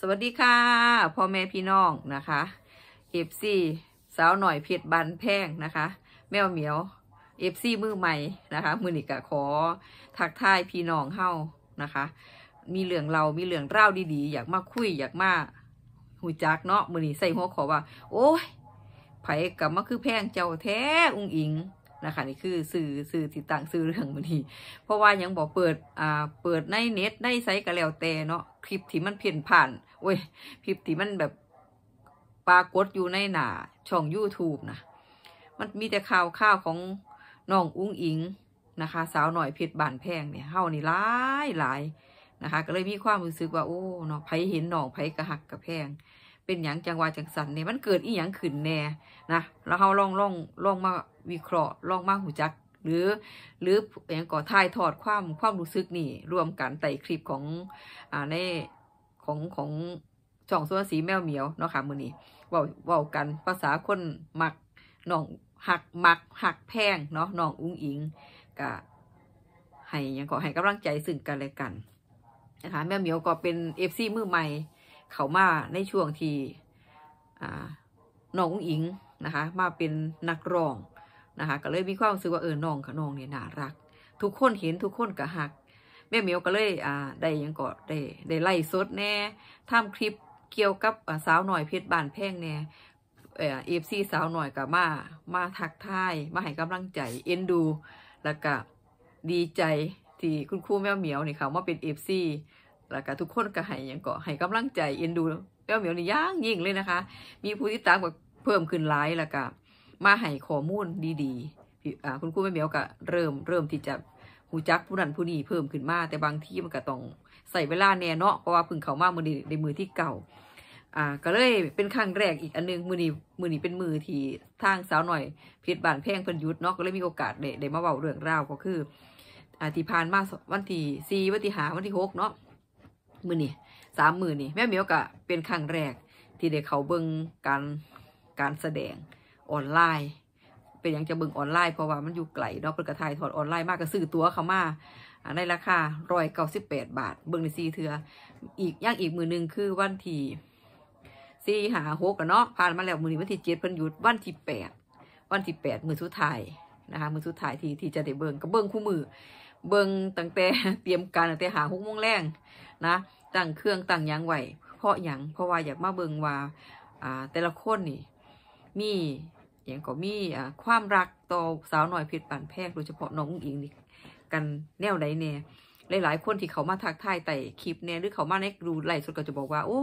สวัสดีค่ะพ่อแม่พี่น้องนะคะเอฟซีสาวหน่อยเพชรบันแพงนะคะ แมวเหมียวเอฟซีมือใหม่นะคะ มือนิกะขอ ทักทายพี่น้องเฮ้านะคะ มีเหลืองเรา มีเหลืองเล่าดีๆอยากมาคุยอยากมาหูจักเนาะมือนีใส่หัวขอว่า โอ้ย ไผ่กับมาคือแพงเจ้าแท้อุงอิงนะคะ นี่คือสื่อสื่อติดต่างสื่อเรื่องมันนี่เพราะว่ายังบอกเปิดอ่าเปิดในเน็ตในไซต์ก็แล้วแต่เนาะ คลิปที่มันเพี้ยนผ่านโอ้ยคลิปที่มันแบบปรากฏ อยู่ในหนาช่อง YouTube นะ มันมีแต่ข่าวข่าวของน้องอุ้งอิงนะคะ สาวหน่อยเพชรบานแพงเนี่ยเฮานี่หลายหลายนะคะ ก็เลยมีความรู้สึกว่าโอ้เนาะไผเห็นน้องไผกระหักกระแพงเป็นอย่างจังหวะจังสันเนี่ยมันเกิดอีหยังขึ้นแน่นะ แล้วเขาลองลองลองมาวิเคราะห์ลองมาหูจักหรือหรืออย่างก่อทายถอดความความรู้สึกนี่รวมกันแต่คลิปของอ่าในของของช่องสุวสีแมวเหมียวเนาะค่ะมือนี้เว้าเว้ากันภาษาคนหมักน่องหักหมักหักแพงเนาะน่องอุ้งอิงกะให้ยังก็ให้กำลังใจซึ่งกันและกันนะคะแม่เหมียวก็เป็นเอฟซีมือใหม่เขามาในช่วงที่น้องอิงนะคะ มาเป็นนักร้อง นะคะ ก็เลยมีความรู้สึกว่า เออน้องขน้องเนี่ยน่ารัก ทุกคนเห็นทุกคนก็หัก แม่เหมียวก็เลยอ่าได้ยังก็ได้ได้ไล่สดแน่ทำคลิปเกี่ยวกับสาวหน่อยเพชรบานแพ่งแน่เอฟซีสาวหน่อยกับมา มาทักทาย มาให้กำลังใจ เอ็นดู แล้วก็ดีใจที่คุณครูแม่เหมียวนี่เขามาเป็นเอฟซีแล้วก็ทุกคนก็ให้ยังเกาะให้กำลังใจเอ็นดูเปี้ยวเหมียวนี่ย่างยิ่งเลยนะคะ มีผู้ติดตามกวาเพิ่มขึ้นหลายแล้วก็มาให้ข้อมูลดีๆคุณครูแม่เหมียวก็เริ่ม เริ่มที่จะหูจักผู้นั้นผู้นี้เพิ่มขึ้นมา แต่บางที่มันก็ต้องใส่เวลาแน่เนาะเพราะว่าพึ่งเขามากมือในมือที่เก่า อ่าก็เลยเป็นครั้งแรกอีกอันนึง มือนี้มือนี้เป็นมือที่ทางสาวหน่อยพิดบานแพงเพิ่นยุดเนาะก็เลยมีโอกาสเด้มาเบาเรื่องราวก็คืออาทิพานมาวันที่สี่วันที่หาวันที่หกเนาะมือนี่สามมือนี่แม่เหมียวกะเป็น ครั้งแรกที่ได้เขาเบิ้งการการแสดงออนไลน์ เป็นอย่างจะเบิ้งออนไลน์เพราะว่ามันอยู่ไกลเนาะเปิดกระทายถอด ออนไลน์ มากก็ซื้อตัวเขามาในราคาร้อยเก้าสิบแปดบาทเบิ้งในซีเทืออีกย่างอีก มือหนึ่งคือวันที่สี่หาหกกเนาะผ่านมาแล้วมือนี้วันที่เจ็ดพันหยุดวันที่แปดวันที่แปดมือสุดท้ายนะคะมือสุดท้ายที่ที่จะได้เบิ้งก็เบิ้งคู่มือเบิงตั้งแต่เตรียมการตั้งแต่หาหุ้มงแรงนะตั้งเครื่องตั้งยังไหวเพราะอย่างเพราะว่าอยากมาเบิงว่าแต่ละคนนี่ มีอย่างก็มี่ความรักต่อสาวหน่อยเพชรป่นแพงโดยเฉพาะน้องอิงนี่ กันแนวไหนเนี่ยหลายๆคนที่เขามาทักทายแต่คลิปเนี่ยหรือเขามาในดูไลฟ์สดก็จะบอกว่าโอ้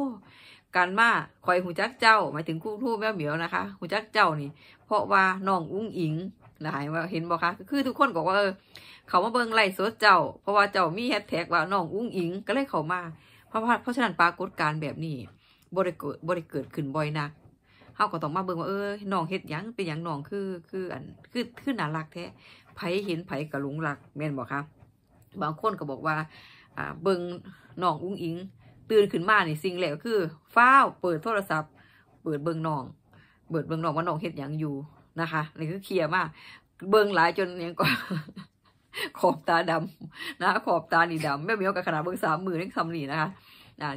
การมาคอยหูจักเจ้า หมายถึงคู่ทู่แม่เหมียวนะคะหูจักเจ้านี่ เพราะว่าน้องอุ้งอิงหลายว่าเห็นบอกคะคือทุกคนบอกว่าเออ เขามาเบิ้งไล่สดเจ้า เพราะว่าเจ้ามีแฮชแท็กว่าน้องอุ้งอิงก็เลยเขามาเพราะว่าเพราะฉะนั้นปรากฏการแบบนี้บริเกิดบริเกิดขึ้นบ่อยนักเขาก็ต้องมาเบิ้งว่าเออน้องเฮ็ดยังเป็นยังน้องคือคืออันคือคือน่ารักแท้ไผเห็นไผกระลุงรัก แม่นบอกคะบางคนก็บอกว่าอ่าเบิ้งน้องอุ้งอิง ตื่นขึ้นมาเนี่ยสิ่งแรกก็คือฟ้าวเปิดโทรศัพท์ เปิดเบิ้งน้องเปิดเบิ้งน้องว่าน้องเฮ็ดยังอยู่นะคะนี่ือเคลียร์มาก เบิ่งหลายจนยังก็ขอบตาดำนะ ขอบตานีดำแม่เมียกับขนาดเบิ่งสามมือนี่ทำนี่นะคะ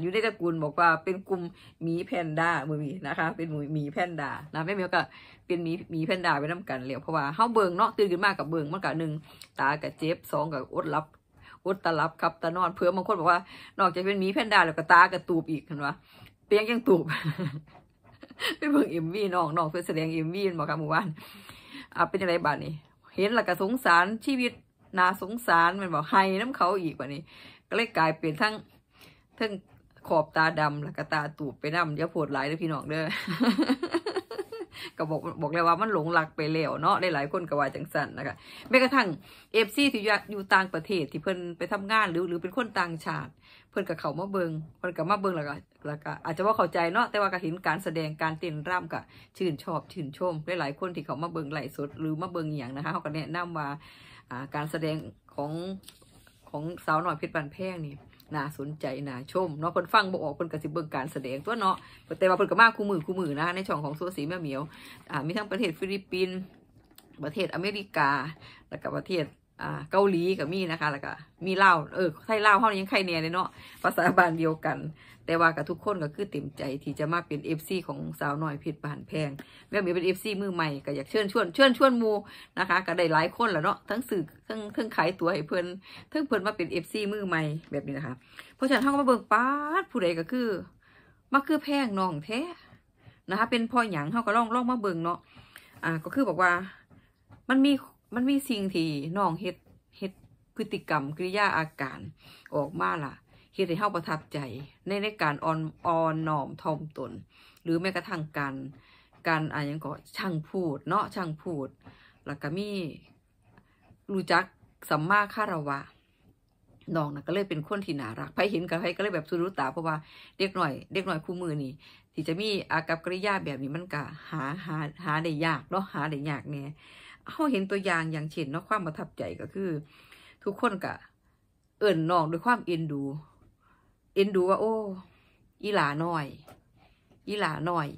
อยู่ในตระกูลบอกว่าเป็นกลุ่มหมีแพนด้ามือมีนะคะ เป็นหมีแพนด้านะแม่เมียวก็เป็นหมีหมีแพนด้าไปน้ากันเหลียวเพราะว่าเฮาเบิงเนาะตื่นขึ้นมากับเบิงมันกับหนึ่งตากับเจ็บสองกับอดรับอดตาลับครับตานอนเพื่อบางคนบอกว่านอกจากเป็นหมีแพนด้าแล้วก็ตากระตูบอีกเห็นปะเปียงยังตูบไปเบิ่งเอ็มวีน้องน้องเพื่อแสดงเอ็มวีนบอกคับหมู่บ้านอ่ะเป็นอะไรบ้านนี่เห็นหลักสงสารชีวิตนาสงสารมันบอกให้น้ำเขาอีกว่านี่ก็เลยกลายเป็นทั้งทั้ง ขอบตาดำหลักตาตูบไปน้ำเยอะโผดหลายเลยพี่น้องเด้อก็บอกบอกเลยว่ามันหลงหลักไปแล้วเนาะหลายๆคนก็ว่าจังสันนะคะแม้กระทั่งเอฟซีที่อยู่ต่างประเทศที่เพิ่นไปทำงานหรือหรือเป็นคนต่างชาติ เพิ่นกับเขามาเบิงเพิ่นกับมาเบิงแล้วก็แล้วก็อาจจะว่าเข้าใจเนาะแต่ว่าก็เห็นการแสดงการเต้นร่ำกับ ชื่นชอบชื่นชมหลายๆคนที่เขามาเบิงไหลสดหรือมาเบิงอย่างนะคะเขาก็แนะนำว่าการแสดงของของสาวหน่อยเพชรบานแพงนี่น่าสนใจ น่าชมเนาะคนฟังบอกออกคนกระสิบเบิ่งการแสดงตัวเนาะ แต่ว่าคนก็มากคู่มือคู่มือนะในช่องของโวสีแม่เหมียว มีทั้งประเทศฟิลิปปินส์ประเทศอเมริกาแล้วก็ประเทศอ่าเกาหลีกับมีนะคะแล้วก็มีเล่าเออไทยเล่าเขายังไข่เนี่ยเลยเนาะภาษาบานเดียวกัน แต่ว่ากับทุกคนก็คือเต็มใจที่จะมาเป็นเอฟซีของสาวหน่อยผิดบานแพงแม่มีเป็นเอฟซีมือใหม่ก็อยากเชิญชวนเชิญชวนมูนะคะก็ได้หลายคนแล้วเนาะทั้งสื่อทั้งทั้งขายตัวให้เพื่อนทั้งเพื่อนมาเป็นเอฟซีมือใหม่แบบนี้นะคะ เพราะฉะนั้นท่านก็มาเบิ่งป้าผู้ใดก็คือมาคือแพงน้องแท้นะคะ เป็นพอหยางเขาก็ล่องล่องมาเบิ่งเนาะอ่าก็คือบอกว่ามันมีมันมีสิ่งที่น้องเฮ็ดเฮ็ดพฤติกรรมกริยาอาการออกมาล่ะเฮ็ดให้เฮาประทับใจ ในในการอ่อนอ่อนน้อมทอมตน หรือแม้กระทั่งการการอะไรยังก็ช่างพูด เนาะช่างพูดแล้วก็มีรู้จักสัมมาคารวะน้องนะก็เลยเป็นคนที่น่ารักไพเห็นกับไพก็เลยแบบสุรุตา เพราะว่าเด็กหน่อยเด็กหน่อยคู่มือนี่ที่จะมีอากับกริยาแบบนี้มันก็หาหาหาได้ยากเนาะหาได้ยากเนี่ยเขาเห็นตัวอย่างอย่างเช่นเนาะความประทับใจก็คือ ทุกคนกะ เอิ่นน้องด้วยความเอ็นดู เอ็นดูว่าโอ้อีหลาหน่อยอีหลาหน่อย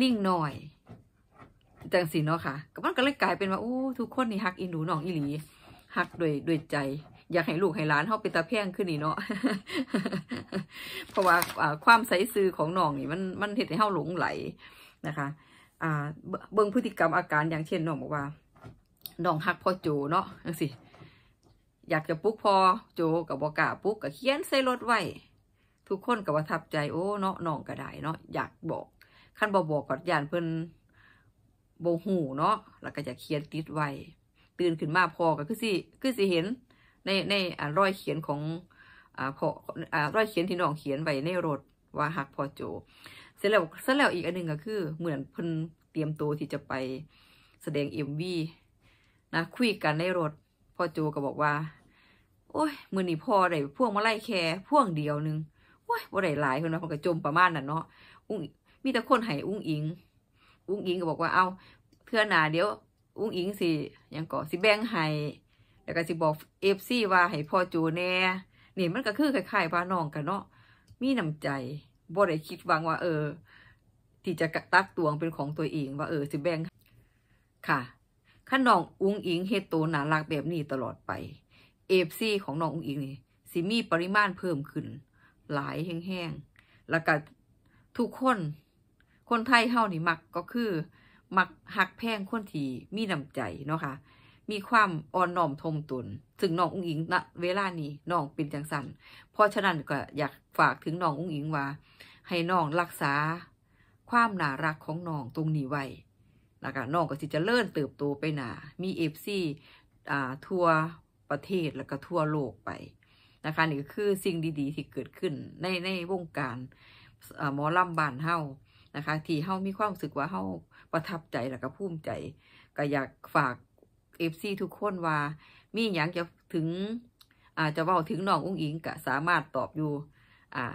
ลิ่งหน่อยจังสีเนาะค่ะก็มันก็เลยกลายเป็นว่าโอ้ทุกคนนี่ฮักเอ็นดูน้องอีหลีฮักด้วยด้วยใจ อยากให้ลูกให้หลานเขาเป็นตาแพงขึ้นนี่เนาะเพราะว่าความใสซื่อของน้องนี่มันมันเห็นให้เขาหลงไหลนะคะอ่าเบิ่งพฤติกรรมอาการอย่างเช่นน้องบอกว่าน้องหักพ่อโจเนาะจังสิอยากจะปุ๊กพอโจกับบอกาปุ๊กกับเขียนใส่รถไว้ ทุกคนกับประทับใจโอ้เนาะน้องก็ได้เนาะอยากบอก ขั้นบอกบอกกอดยานเพิ่นโบหูเนาะแล้วก็จะเขียนติดไว้ ตื่นขึ้นมาพอก็คือสิคือสิเห็นในในอรอยเขียนของอ่าพออ่ารอยเขียนที่น้องเขียนไว้ ในรถว่าหักพอโจเสร็จแล้วเสร็จแล้วอีกอันหนึ่งก็คือ เหมือนเพิ่นเตรียมตัวที่จะไปแสดงเอ็มวีนะ คุยกันในรถพ่อโจก็บอกว่า โอ้ย มือนี่พ่อได้พ่วงมาไล่แค่พ่วงเดียวนึงโอ้ยว่าได้หลายคนนะม่อก็จมประมาณนั้นเนาะอุ้งมีแต่คนให้อุ้งอิง อุ้งอิงก็บอกว่าเอาเทื่อหนาเดี๋ยว อุ้งอิงสิยังก่อสิแบ่งให้แล้วก็สิบอกเอฟซีว่าให้พ่อโจแน่เนี่ยมันก็คือคล้ายๆพ่าน้องกันเนาะมีน้ำใจบ่ได้คิดวังว่าเออ ที่จะกระตักตวงเป็นของตัวเองว่าเออ สิแบ่งค่ะขั้นน้อง อุ้งอิง เฮตโตหนาลักแบบนี้ตลอดไป เอฟซีของน้องอุ้งอิงนี่สิมีปริมาณเพิ่มขึ้น หลายแห้งๆแล้วก็ทุกคน คนไทยเฮานี่มักก็คือ มักหักแพงคนที่มีน้ำใจเนาะคะ่ะมีความอ่อนน้อมทมตุนถึงน้องอุ้งอิงณเวลานี้น้องเป็นจังสันเพราะฉะนั้นก็อยากฝากถึงน้องอุ้งอิงว่าให้น้องรักษาความน่ารักของน้องตรงนี้ไว้แล้วก็น้องก็สิจะเลื่อนเติบโตไปหนามีเอฟซีอ่าทัวประเทศแล้วก็ทั่วโลกไปนะคะนี่ก็คือสิ่งดี ๆ ที่เกิดขึ้นในในวงการหมอลำบานเฮานะคะ ที่เฮามีความรู้สึกว่าเฮาประทับใจแล้วก็ภูมิใจ ก็อยากฝากเอฟซีทุกคนว่ามีอย่างจะถึงอาจจะว่าถึงน้องอุ้งอิงก็สามารถตอบอยู่ อ่า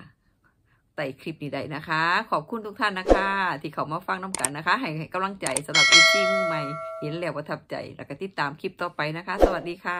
ใต่คลิปนี้ได้นะคะ ขอบคุณทุกท่านนะคะ ที่เขามาฟังน้ำกันนะคะ ให้กำลังใจสำหรับเอฟซี่มือใหม่เห็นแล้วประทับใจ แล้วก็ติดตามคลิปต่อไปนะคะ สวัสดีค่ะ